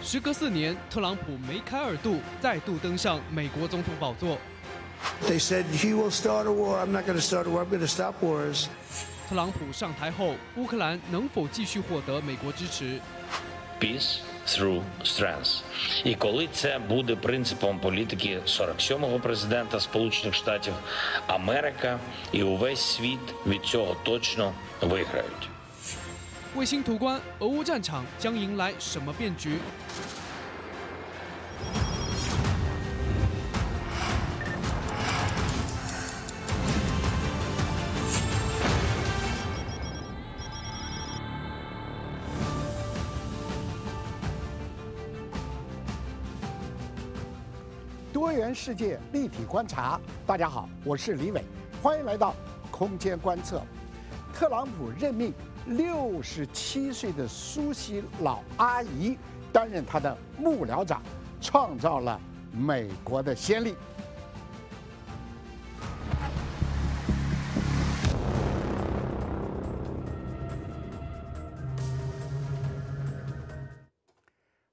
时隔四年，特朗普梅开二度，再度登上美国总统宝座。They said he will start a war. I'm not going to start a war. I'm going to stop wars. 特朗普上台后，乌克兰能否继续获得美国支持？Peace. through strength. І коли це буде принципом політики 47-го президента Сполучених Штатів, Америка і увесь світ від цього точно виграють. 卫星途观，俄乌战场将迎来什么变局？多元世界立体观察，大家好，我是李伟，欢迎来到空间观测。特朗普任命六十七岁的苏西老阿姨担任他的幕僚长，创造了美国的先例。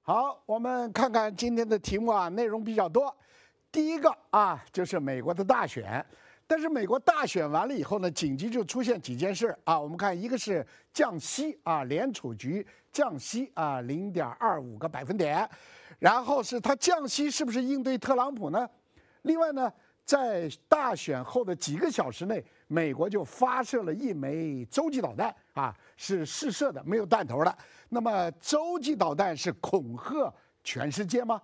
好，我们看看今天的题目啊，内容比较多。第一个啊，就是美国的大选，但是美国大选完了以后呢，紧急就出现几件事啊。我们看，一个是降息啊，联储局降息啊，零点二五个百分点，然后是它降息是不是应对特朗普呢？另外呢，在大选后的几个小时内，美国就发射了一枚洲际导弹啊，是试射的，没有弹头的。那么洲际导弹是恐吓全世界吗？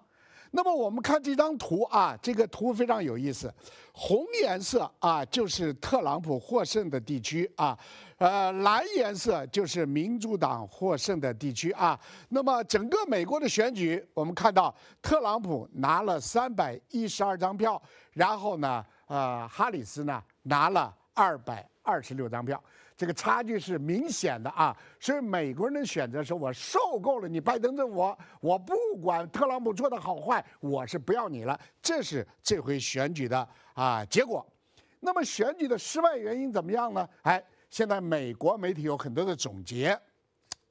那么我们看这张图啊，这个图非常有意思，红颜色啊就是特朗普获胜的地区啊，呃蓝颜色就是民主党获胜的地区啊。那么整个美国的选举，我们看到特朗普拿了三百一十二张票，然后呢，呃哈里斯呢拿了二百二十六张票。这个差距是明显的啊，所以美国人的选择说，我受够了你拜登政我，我不管特朗普做的好坏，我是不要你了。这是这回选举的啊结果。那么选举的失败原因怎么样呢？哎，现在美国媒体有很多的总结。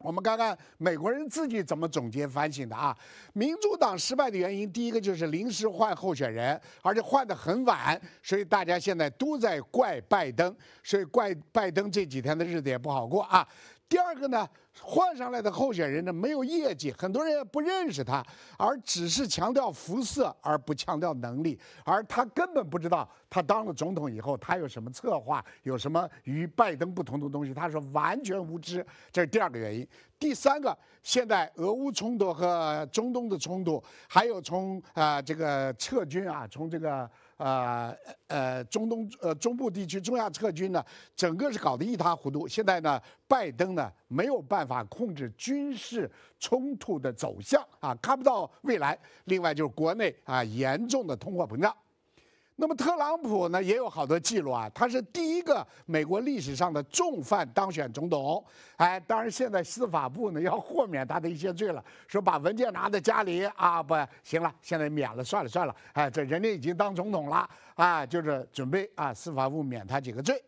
我们看看美国人自己怎么总结反省的啊？民主党失败的原因，第一个就是临时换候选人，而且换的很晚，所以大家现在都在怪拜登，所以怪拜登这几天的日子也不好过啊。第二个呢，换上来的候选人呢没有业绩，很多人也不认识他，而只是强调肤色，而不强调能力，而他根本不知道他当了总统以后他有什么策划，有什么与拜登不同的东西，他是完全无知。这是第二个原因。第三个，现在俄乌冲突和中东的冲突，还有从啊这个撤军啊，从这个。啊呃，中东呃中部地区中亚撤军呢，整个是搞得一塌糊涂。现在呢，拜登呢没有办法控制军事冲突的走向啊，看不到未来。另外就是国内啊严重的通货膨胀。那么特朗普呢也有好多记录啊，他是第一个美国历史上的重犯当选总统，哎，当然现在司法部呢要豁免他的一些罪了，说把文件拿在家里啊不行了，现在免了算了算了，哎，这人家已经当总统了啊，就是准备啊司法部免他几个罪，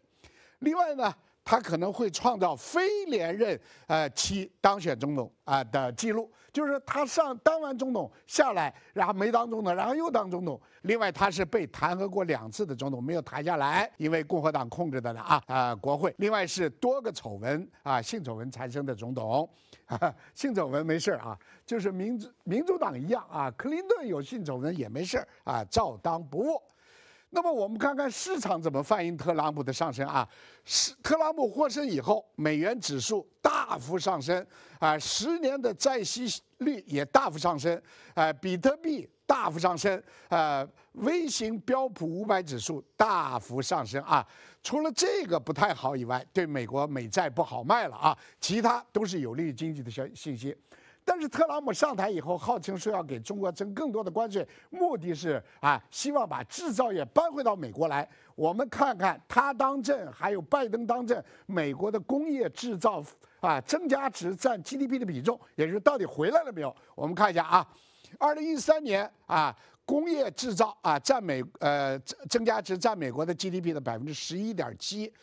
另外呢。他可能会创造非连任呃期当选总统啊的记录，就是他上当完总统下来，然后没当总统，然后又当总统。另外，他是被弹劾过两次的总统，没有弹下来，因为共和党控制的啊啊国会。另外是多个丑闻啊性丑闻产生的总统，性丑闻没事儿啊，就是民主民主党一样啊，克林顿有性丑闻也没事儿啊，照当不误。那么我们看看市场怎么反映特朗普的上升啊？是特朗普获胜以后，美元指数大幅上升，啊，十年的债息率也大幅上升，啊，比特币大幅上升，啊，微型标普五百指数大幅上升啊。除了这个不太好以外，对美国美债不好卖了啊，其他都是有利于经济的消信息。但是特朗普上台以后，号称说要给中国征更多的关税，目的是啊，希望把制造业搬回到美国来。我们看看他当政，还有拜登当政，美国的工业制造啊，增加值占 GDP 的比重，也就是到底回来了没有？我们看一下啊，二零一三年啊，工业制造啊，占美呃增加值占美国的 GDP 的百分之十一点七。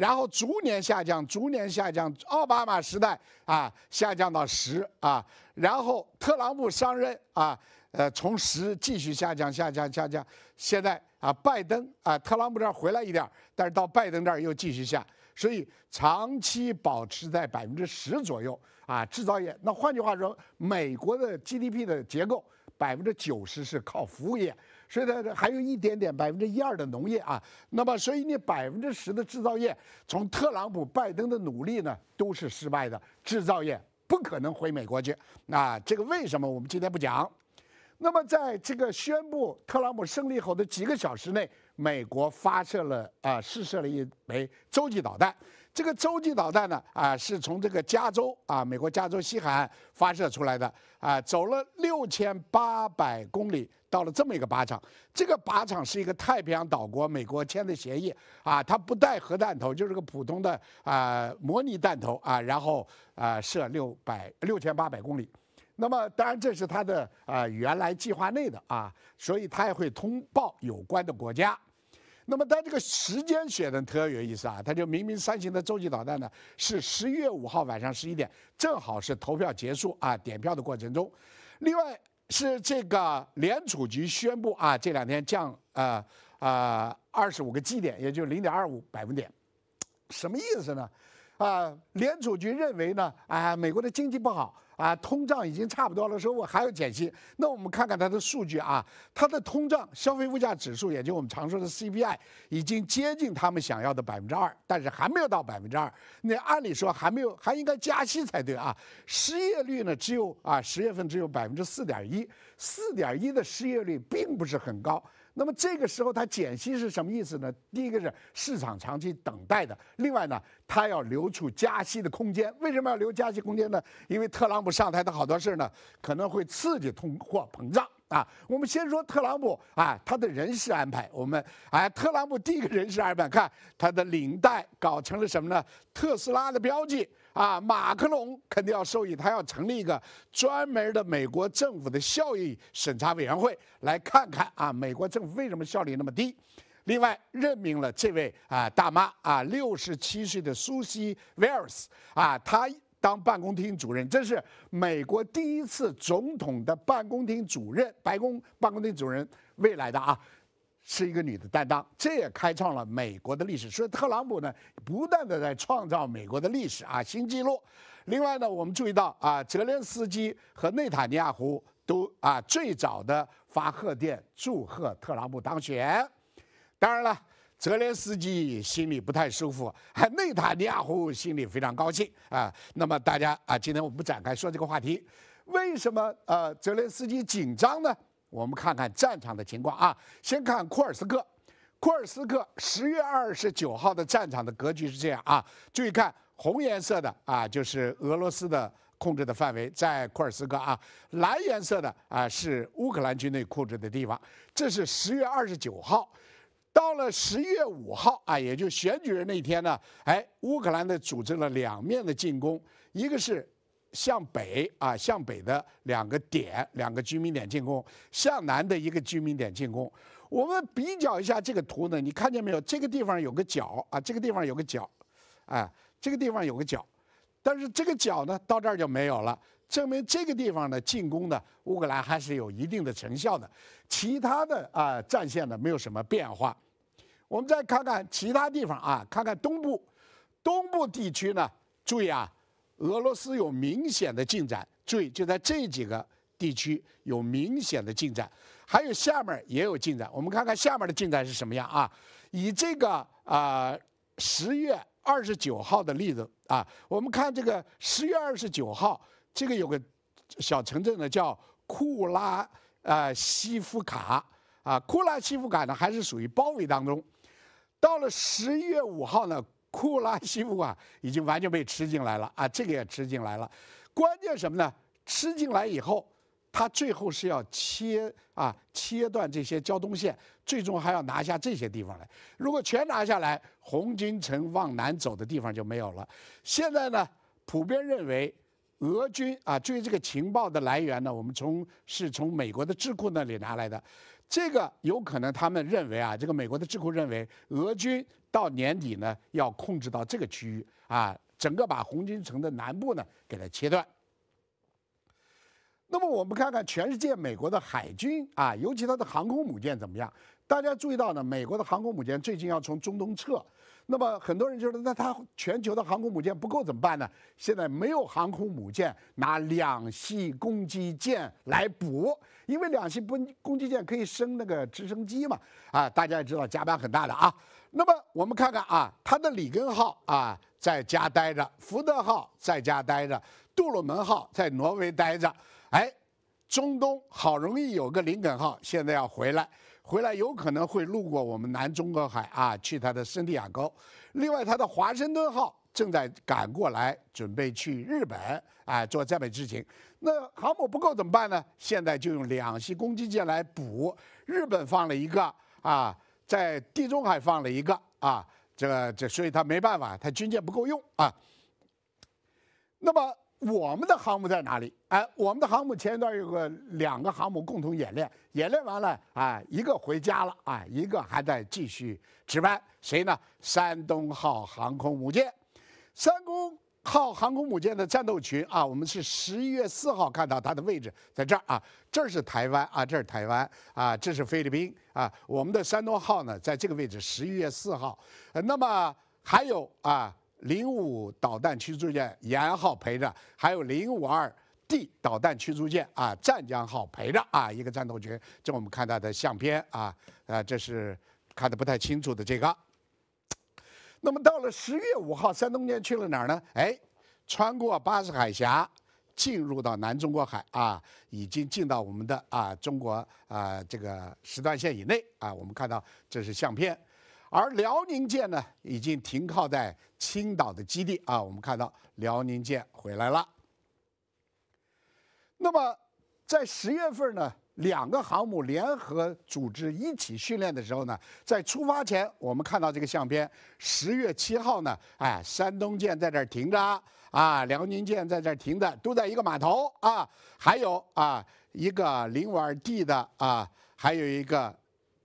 然后逐年下降，逐年下降。奥巴马时代啊，下降到十啊，然后特朗普上任啊，呃，从十继续下降，下降，下降。现在啊，拜登啊，特朗普这儿回来一点儿，但是到拜登这儿又继续下，所以长期保持在百分之十左右啊。制造业，那换句话说，美国的 GDP 的结构百分之九十是靠服务业。所以呢，还有一点点百分之一二的农业啊，那么所以你百分之十的制造业从特朗普、拜登的努力呢，都是失败的，制造业不可能回美国去。那这个为什么我们今天不讲？那么在这个宣布特朗普胜利后的几个小时内，美国发射了啊试射了一枚洲际导弹。这个洲际导弹呢，啊，是从这个加州啊，美国加州西海岸发射出来的，啊，走了六千八百公里到了这么一个靶场。这个靶场是一个太平洋岛国，美国签的协议啊，它不带核弹头，就是个普通的啊模拟弹头啊，然后啊射六百六千八百公里。那么当然这是它的啊原来计划内的啊，所以它也会通报有关的国家。那么他这个时间选的特有意思啊，他就明明三型的洲际导弹呢，是十一月五号晚上十一点，正好是投票结束啊，点票的过程中。另外是这个联储局宣布啊，这两天降呃啊二十五个基点，也就零点二五百分点，什么意思呢？啊，联储局认为呢，啊，美国的经济不好。啊，通胀已经差不多了，说我还要减息。那我们看看它的数据啊，它的通胀消费物价指数，也就我们常说的 CPI，已经接近他们想要的百分之二，但是还没有到百分之二。那按理说还没有，还应该加息才对啊。失业率呢，只有啊十月份只有百分之四点一，四点一的失业率并不是很高。那么这个时候它减息是什么意思呢？第一个是市场长期等待的，另外呢，它要留出加息的空间。为什么要留加息空间呢？因为特朗普上台的好多事儿呢，可能会刺激通货膨胀啊。我们先说特朗普啊，他的人事安排，我们哎，特朗普第一个人事安排，看他的领带搞成了什么呢？特斯拉的标记。啊，马克龙肯定要受益，他要成立一个专门的美国政府的效益审查委员会，来看看啊，美国政府为什么效率那么低。另外，任命了这位啊大妈啊，六十七岁的苏西威尔斯啊，她当办公厅主任，这是美国第一次总统的办公厅主任，白宫办公厅主任未来的啊。是一个女的担当，这也开创了美国的历史。所以特朗普呢，不断的在创造美国的历史啊新纪录。另外呢，我们注意到啊，泽连斯基和内塔尼亚胡都啊最早的发贺电祝贺特朗普当选。当然了，泽连斯基心里不太舒服，内塔尼亚胡心里非常高兴啊。那么大家啊，今天我不展开说这个话题。为什么啊泽连斯基紧张呢？我们看看战场的情况啊，先看库尔斯克。库尔斯克十月二十九号的战场的格局是这样啊，注意看红颜色的啊，就是俄罗斯的控制的范围在库尔斯克啊，蓝颜色的啊是乌克兰军队控制的地方。这是十月二十九号，到了十月五号啊，也就选举日那天呢，哎，乌克兰的组织了两面的进攻，一个是。向北啊，向北的两个点，两个居民点进攻；向南的一个居民点进攻。我们比较一下这个图呢，你看见没有？这个地方有个角啊，这个地方有个角，哎，这个地方有个角，但是这个角呢，到这儿就没有了，证明这个地方的进攻呢，乌克兰还是有一定的成效的。其他的啊，战线呢，没有什么变化。我们再看看其他地方啊，看看东部，东部地区呢，注意啊。俄罗斯有明显的进展，注意就在这几个地区有明显的进展，还有下面也有进展。我们看看下面的进展是什么样啊？以这个啊十月二十九号的例子啊，我们看这个十月二十九号，这个有个小城镇呢叫库拉呃西夫卡啊，库拉西夫卡呢还是属于包围当中。到了十一月五号呢？库拉西夫啊，已经完全被吃进来了啊，这个也吃进来了。关键什么呢？吃进来以后，他最后是要切啊，切断这些交通线，最终还要拿下这些地方来。如果全拿下来，红军城往南走的地方就没有了。现在呢，普遍认为，俄军啊，对于这个情报的来源呢，我们从是从美国的智库那里拿来的。这个有可能，他们认为啊，这个美国的智库认为，俄军到年底呢要控制到这个区域啊，整个把红军城的南部呢给它切断。那么我们看看全世界美国的海军啊，尤其它的航空母舰怎么样？大家注意到呢，美国的航空母舰最近要从中东撤。那么很多人就说，那他全球的航空母舰不够怎么办呢？现在没有航空母舰，拿两栖攻击舰来补，因为两栖攻击舰可以升那个直升机嘛啊，大家也知道，甲板很大的啊。那么我们看看啊，他的里根号啊在家待着，福特号在家待着，杜鲁门号在挪威待着，哎，中东好容易有个林肯号，现在要回来。回来有可能会路过我们南中国海啊，去他的圣地亚哥。另外，他的华盛顿号正在赶过来，准备去日本啊做战备执勤。那航母不够怎么办呢？现在就用两栖攻击舰来补。日本放了一个啊，在地中海放了一个啊，这个这，所以他没办法，他军舰不够用啊。那么。我们的航母在哪里？哎，我们的航母前一段有个两个航母共同演练，演练完了，哎，一个回家了，哎，一个还在继续值班。谁呢？山东号航空母舰，山东号航空母舰的战斗群啊。我们是十一月四号看到它的位置在这儿啊，这是台湾啊，这是台湾啊，这是菲律宾啊。我们的山东号呢，在这个位置十一月四号。那么还有啊。零五导弹驱逐舰沿号陪着，还有零五二 D 导弹驱逐舰啊，湛江号陪着啊，一个战斗群。这我们看到的相片啊，呃，这是看的不太清楚的这个。那么到了十月五号，山东舰去了哪儿呢？哎，穿过巴士海峡，进入到南中国海啊，已经进到我们的啊中国啊这个时段线以内啊。我们看到这是相片。而辽宁舰呢，已经停靠在青岛的基地啊。我们看到辽宁舰回来了。那么，在十月份呢，两个航母联合组织一起训练的时候呢，在出发前，我们看到这个相片。十月七号呢，哎，山东舰在这停着，啊，辽宁舰在这停着，都在一个码头啊。还有啊，一个零五二 D 的啊，还有一个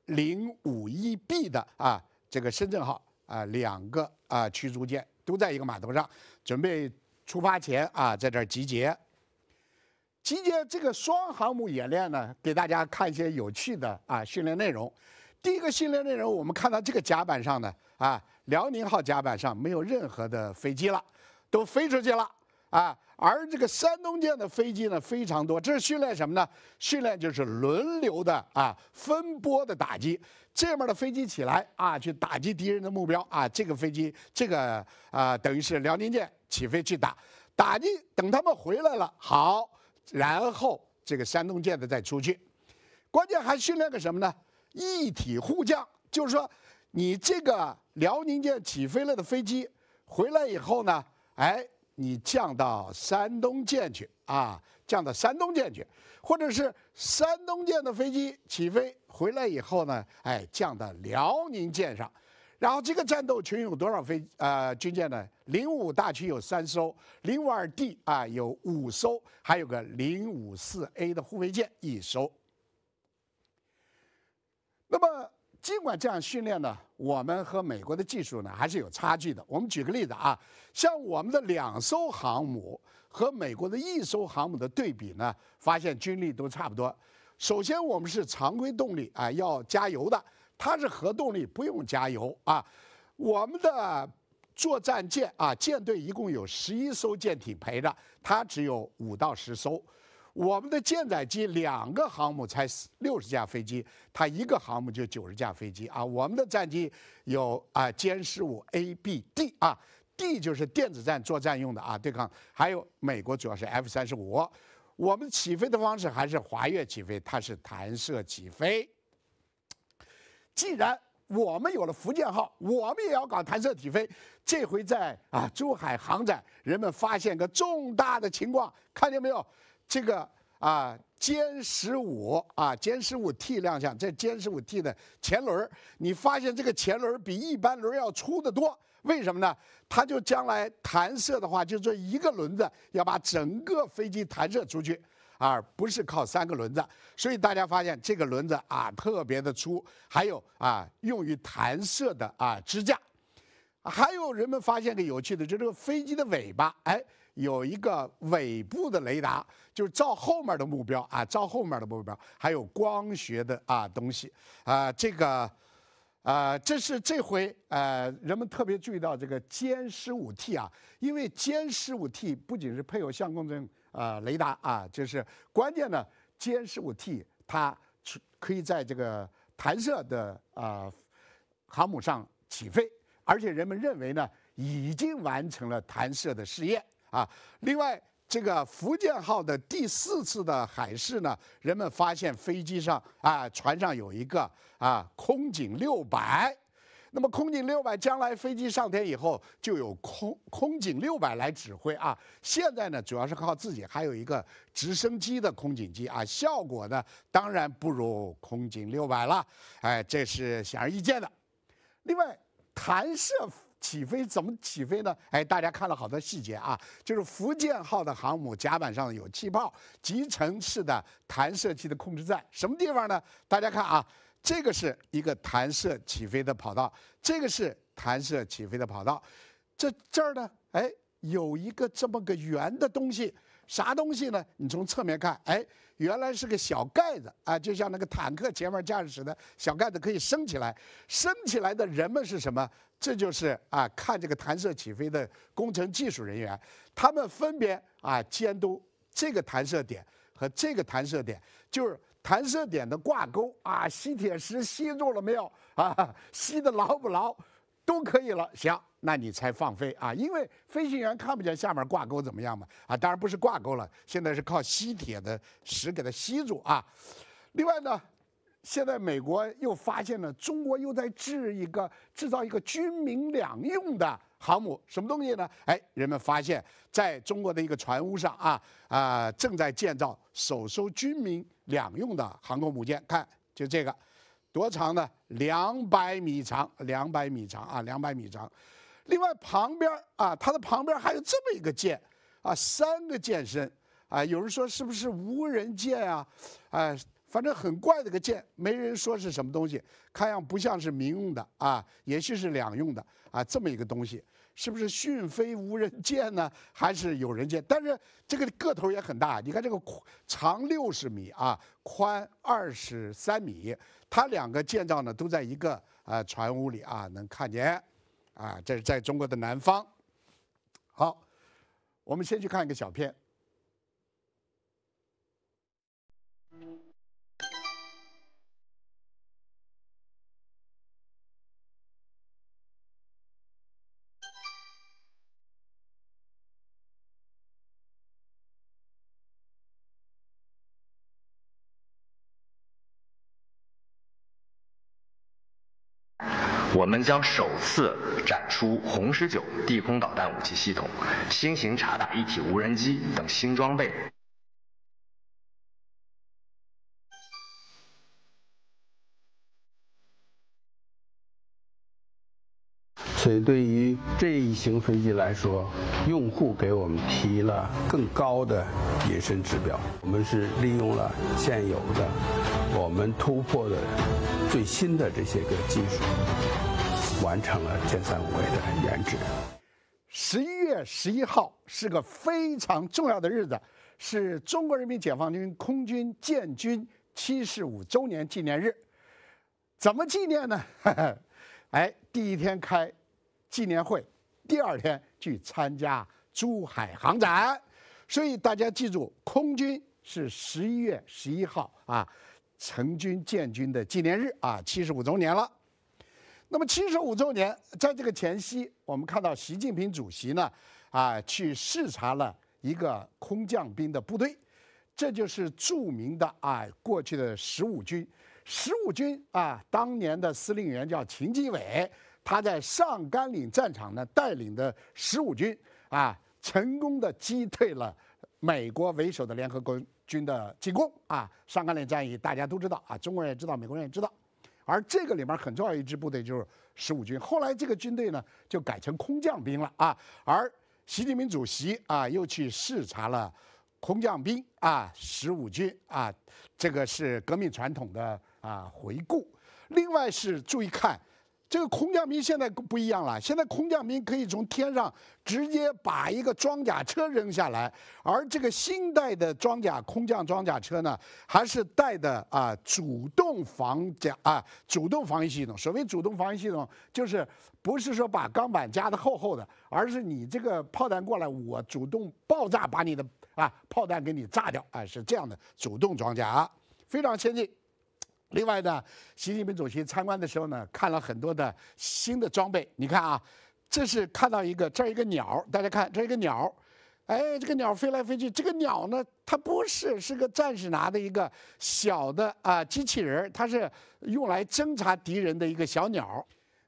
零五一 B 的啊。这个“深圳号”啊，两个啊驱逐舰都在一个码头上，准备出发前啊，在这儿集结。集结这个双航母演练呢，给大家看一些有趣的啊训练内容。第一个训练内容，我们看到这个甲板上呢啊，“辽宁号”甲板上没有任何的飞机了，都飞出去了。啊，而这个山东舰的飞机呢非常多，这是训练什么呢？训练就是轮流的啊，分波的打击。这面的飞机起来啊，去打击敌人的目标啊。这个飞机，这个啊，等于是辽宁舰起飞去打，打击。等他们回来了，好，然后这个山东舰的再出去。关键还训练个什么呢？一体护将，就是说，你这个辽宁舰起飞了的飞机回来以后呢，哎。你降到山东舰去啊，降到山东舰去，或者是山东舰的飞机起飞回来以后呢，哎，降到辽宁舰上，然后这个战斗群有多少飞呃军舰呢？零五大区有三艘，零五二 D 啊有五艘，还有个零五四 A 的护卫舰一艘，那么。尽管这样训练呢，我们和美国的技术呢还是有差距的。我们举个例子啊，像我们的两艘航母和美国的一艘航母的对比呢，发现军力都差不多。首先，我们是常规动力啊，要加油的；它是核动力，不用加油啊。我们的作战舰啊，舰队一共有十一艘舰艇陪着，它只有五到十艘。我们的舰载机两个航母才六十架飞机，它一个航母就九十架飞机啊。我们的战机有啊歼十五 A、B、D 啊，D 就是电子战作战用的啊，对抗。还有美国主要是 F 三十五，我们起飞的方式还是滑跃起飞，它是弹射起飞。既然我们有了福建号，我们也要搞弹射起飞。这回在啊珠海航展，人们发现个重大的情况，看见没有？这个啊，歼十五啊，歼十五 T 亮相。这歼十五 T 的前轮，你发现这个前轮比一般轮要粗得多，为什么呢？它就将来弹射的话，就这一个轮子要把整个飞机弹射出去，而不是靠三个轮子。所以大家发现这个轮子啊特别的粗。还有啊，用于弹射的啊支架。还有人们发现个有趣的，就这个飞机的尾巴，哎。有一个尾部的雷达，就是照后面的目标啊，照后面的目标，还有光学的啊东西啊，这个啊，这是这回呃，人们特别注意到这个歼十五 T 啊，因为歼十五 T 不仅是配有相控阵啊雷达啊，就是关键呢，歼十五 T 它可以在这个弹射的啊航母上起飞，而且人们认为呢，已经完成了弹射的试验。啊，另外，这个福建号的第四次的海试呢，人们发现飞机上啊，船上有一个啊空警六百，那么空警六百将来飞机上天以后，就有空空警六百来指挥啊。现在呢，主要是靠自己，还有一个直升机的空警机啊，效果呢，当然不如空警六百了，哎，这是显而易见的。另外，弹射。起飞怎么起飞呢？哎，大家看了好多细节啊，就是福建号的航母甲板上有气泡，集成式的弹射器的控制站，什么地方呢？大家看啊，这个是一个弹射起飞的跑道，这个是弹射起飞的跑道，这这儿呢，哎，有一个这么个圆的东西，啥东西呢？你从侧面看，哎。原来是个小盖子啊，就像那个坦克前面驾驶的。小盖子可以升起来，升起来的人们是什么？这就是啊，看这个弹射起飞的工程技术人员，他们分别啊监督这个弹射点和这个弹射点，就是弹射点的挂钩啊，吸铁石吸住了没有啊？吸的牢不牢，都可以了，行。那你才放飞啊，因为飞行员看不见下面挂钩怎么样嘛啊，当然不是挂钩了，现在是靠吸铁的石给它吸住啊。另外呢，现在美国又发现了中国又在制一个制造一个军民两用的航母，什么东西呢？哎，人们发现在中国的一个船坞上啊啊正在建造首艘军民两用的航空母舰，看就这个，多长呢？两百米长，两百米长啊，两百米长。另外旁边啊，它的旁边还有这么一个舰啊，三个舰身啊，有人说是不是无人舰啊？哎，反正很怪的个舰，没人说是什么东西，看样不像是民用的啊，也许是两用的啊，这么一个东西，是不是讯飞无人舰呢？还是有人舰？但是这个个头也很大，你看这个宽长六十米啊，宽二十三米，它两个舰造呢都在一个啊船坞里啊，能看见。啊，这是在中国的南方。好，我们先去看一个小片。我们将首次展出红十九地空导弹武器系统、新型察打一体无人机等新装备。所以，对于这一型飞机来说，用户给我们提了更高的隐身指标。我们是利用了现有的、我们突破的最新的这些个技术。完成了歼三五 A 的研制。十一月十一号是个非常重要的日子，是中国人民解放军空军建军七十五周年纪念日。怎么纪念呢？哎，第一天开纪念会，第二天去参加珠海航展。所以大家记住，空军是十一月十一号啊，成军建军的纪念日啊，七十五周年了。那么七十五周年，在这个前夕，我们看到习近平主席呢，啊，去视察了一个空降兵的部队，这就是著名的啊，过去的十五军。十五军啊，当年的司令员叫秦基伟，他在上甘岭战场呢，带领的十五军啊，成功的击退了美国为首的联合国军的进攻啊。上甘岭战役大家都知道啊，中国人也知道，美国人也知道。而这个里面很重要一支部队就是十五军，后来这个军队呢就改成空降兵了啊。而习近平主席啊又去视察了空降兵啊，十五军啊，这个是革命传统的啊回顾。另外是注意看。这个空降兵现在不一样了，现在空降兵可以从天上直接把一个装甲车扔下来，而这个新一代的装甲空降装甲车呢，还是带的啊主动防甲啊主动防御系统。所谓主动防御系统，就是不是说把钢板加的厚厚的，而是你这个炮弹过来，我主动爆炸把你的啊炮弹给你炸掉，啊，是这样的，主动装甲非常先进。另外呢，习近平主席参观的时候呢，看了很多的新的装备。你看啊，这是看到一个这儿一个鸟，大家看这一个鸟，哎，这个鸟飞来飞去。这个鸟呢，它不是，是个战士拿的一个小的啊机器人，它是用来侦察敌人的一个小鸟。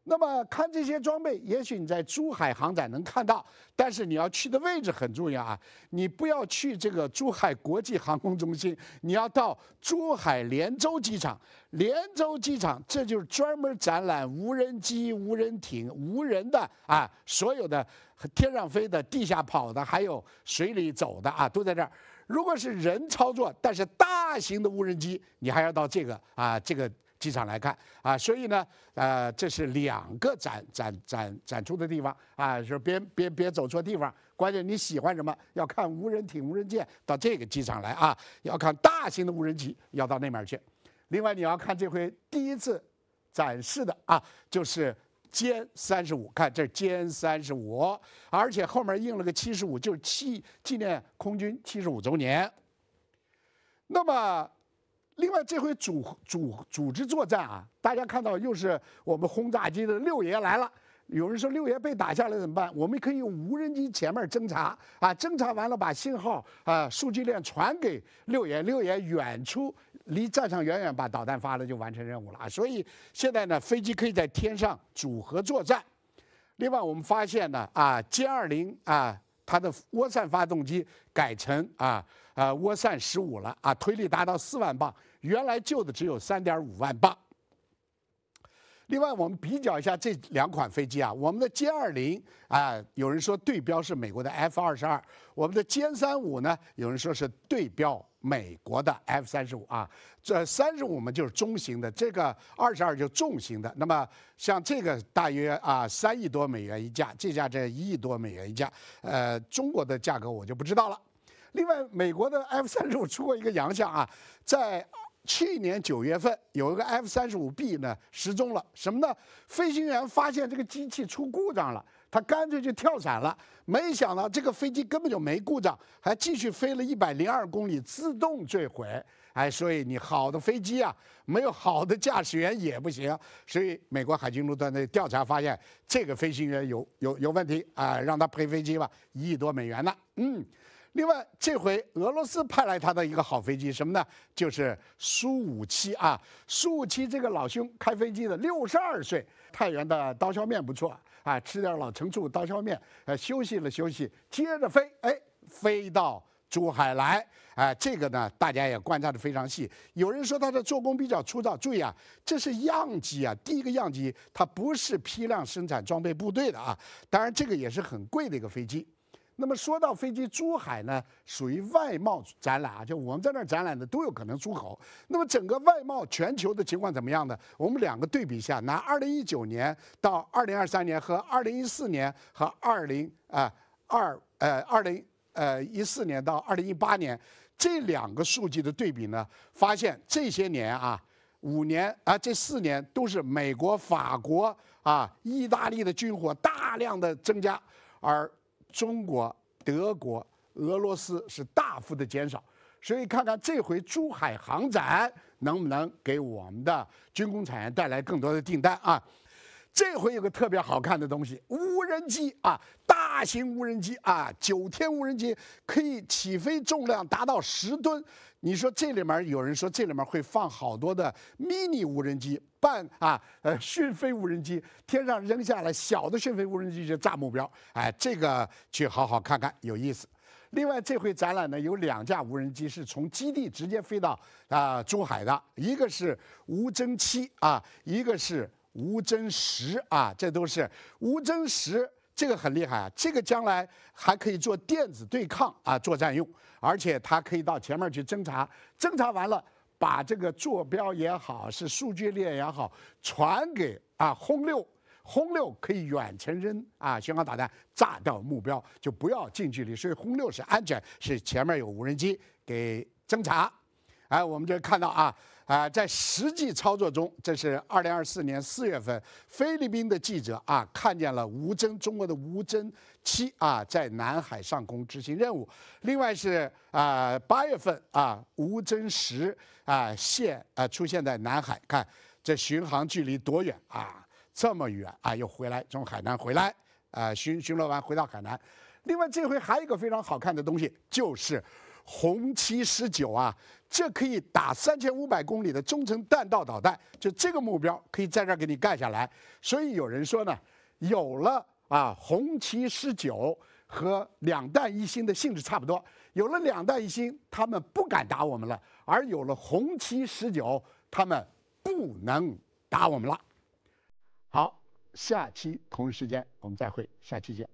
那么看这些装备，也许你在珠海航展能看到，但是你要去的位置很重要啊！你不要去这个珠海国际航空中心，你要到珠海连州机场。连州机场这就是专门展览无人机、无人艇、无人的啊，所有的天上飞的、地下跑的，还有水里走的啊，都在这儿。如果是人操作，但是大型的无人机，你还要到这个啊，这个。机场来看啊，所以呢，呃，这是两个展展展展出的地方啊，说别别别走错地方。关键你喜欢什么？要看无人艇、无人舰，到这个机场来啊；要看大型的无人机，要到那面去。另外，你要看这回第一次展示的啊，就是歼三十五，看这歼三十五，而且后面印了个七十五，就是七纪念空军七十五周年。那么。另外，这回组组组织作战啊，大家看到又是我们轰炸机的六爷来了。有人说六爷被打下来怎么办？我们可以用无人机前面侦察啊，侦察完了把信号啊数据链传给六爷，六爷远处离战场远远把导弹发了就完成任务了啊。所以现在呢，飞机可以在天上组合作战。另外，我们发现呢啊，歼二零啊它的涡扇发动机改成啊啊涡扇十五了啊，推力达到四万磅。原来旧的只有三点五万磅。另外，我们比较一下这两款飞机啊，我们的歼二零啊，有人说对标是美国的 F 二十二；我们的歼三五呢，有人说是对标美国的 F 三十五啊。这三十五嘛就是中型的，这个二十二就重型的。那么像这个大约啊三亿多美元一架，这架这一亿多美元一架，呃，中国的价格我就不知道了。另外，美国的 F 三十五出过一个洋相啊，在。去年九月份有一个 F 三十五 B 呢失踪了，什么呢？飞行员发现这个机器出故障了，他干脆就跳伞了。没想到这个飞机根本就没故障，还继续飞了一百零二公里，自动坠毁。哎，所以你好的飞机啊，没有好的驾驶员也不行。所以美国海军陆战队调查发现，这个飞行员有有有问题啊，让他赔飞机吧，一亿多美元呢。嗯。另外，这回俄罗斯派来他的一个好飞机，什么呢？就是苏五七啊。苏五七这个老兄开飞机的六十二岁，太原的刀削面不错啊，吃点老陈醋刀削面，呃，休息了休息，接着飞，哎，飞到珠海来。啊，这个呢，大家也观察的非常细。有人说它的做工比较粗糙，注意啊，这是样机啊，第一个样机，它不是批量生产装备部队的啊。当然，这个也是很贵的一个飞机。那么说到飞机，珠海呢属于外贸展览啊，就我们在那儿展览的都有可能出口。那么整个外贸全球的情况怎么样呢？我们两个对比一下，拿二零一九年到二零二三年和二零一四年和二零啊二呃二零呃一四年到二零一八年这两个数据的对比呢，发现这些年啊五年啊这四年都是美国、法国啊意大利的军火大量的增加，而。中国、德国、俄罗斯是大幅的减少，所以看看这回珠海航展能不能给我们的军工产业带来更多的订单啊！这回有个特别好看的东西，无人机啊，大型无人机啊，九天无人机可以起飞重量达到十吨。你说这里面有人说这里面会放好多的迷你无人机。看啊，呃，讯飞无人机天上扔下来小的讯飞无人机就炸目标，哎，这个去好好看看，有意思。另外，这回展览呢，有两架无人机是从基地直接飞到啊珠海的，一个是无侦七啊，一个是无侦十啊，这都是无侦十，这个很厉害啊，这个将来还可以做电子对抗啊，作战用，而且它可以到前面去侦察，侦察完了。把这个坐标也好，是数据链也好，传给啊轰六，轰六可以远程扔啊巡航导弹炸掉目标，就不要近距离，所以轰六是安全，是前面有无人机给侦查，哎，我们这看到啊。啊，在实际操作中，这是二零二四年四月份，菲律宾的记者啊看见了无侦中国的无侦七啊在南海上空执行任务。另外是啊八月份啊无侦十啊现啊出现在南海，看这巡航距离多远啊这么远啊又回来从海南回来啊巡巡逻完回到海南。另外这回还有一个非常好看的东西就是。红旗十九啊，这可以打三千五百公里的中程弹道导弹，就这个目标可以在这给你干下来。所以有人说呢，有了啊红旗十九和两弹一星的性质差不多，有了两弹一星，他们不敢打我们了；而有了红旗十九，他们不能打我们了。好，下期同一时间我们再会，下期见。